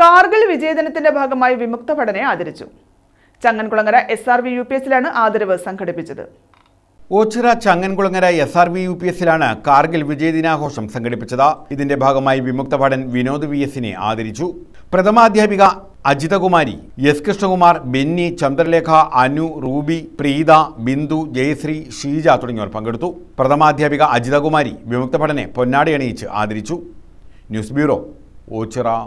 കാർഗിൽ വിജയദിനത്തിന്റെ ഭാഗമായി വിമുക്ത പഠനെ ആദരിച്ചു Changankulangara S R V U P എസിലാണ് ആദരവ് സംഘടിപ്പിച്ചത് Ochira Changankulangara S R V U P എസിലാണ് കാർഗിൽ വിജയദിനാഘോഷം സംഘടിപ്പിച്ചത് ഇതിന്റെ ഭാഗമായി വിമുക്ത പഠൻ വിനോദ് വി എസിനെ ആദരിച്ചു പ്രഥമാധ്യാപിക അജിതകുമാരി എസ് കൃഷ്ണകുമാർ ബെന്നി ചന്ദ്രലേഖ അനു റൂബി പ്രീത ബിന്ദു ജയശ്രീ ഷീജ തുടങ്ങിയവർ പങ്കെടുത്തു പ്രഥമാധ്യാപിക അജിതകുമാരി വിമുക്ത പഠനെ പൊന്നാടി അണിയിച്ച് ആദരിച്ചു ന്യൂസ് ബ്യൂറോ ഓച്ചിറ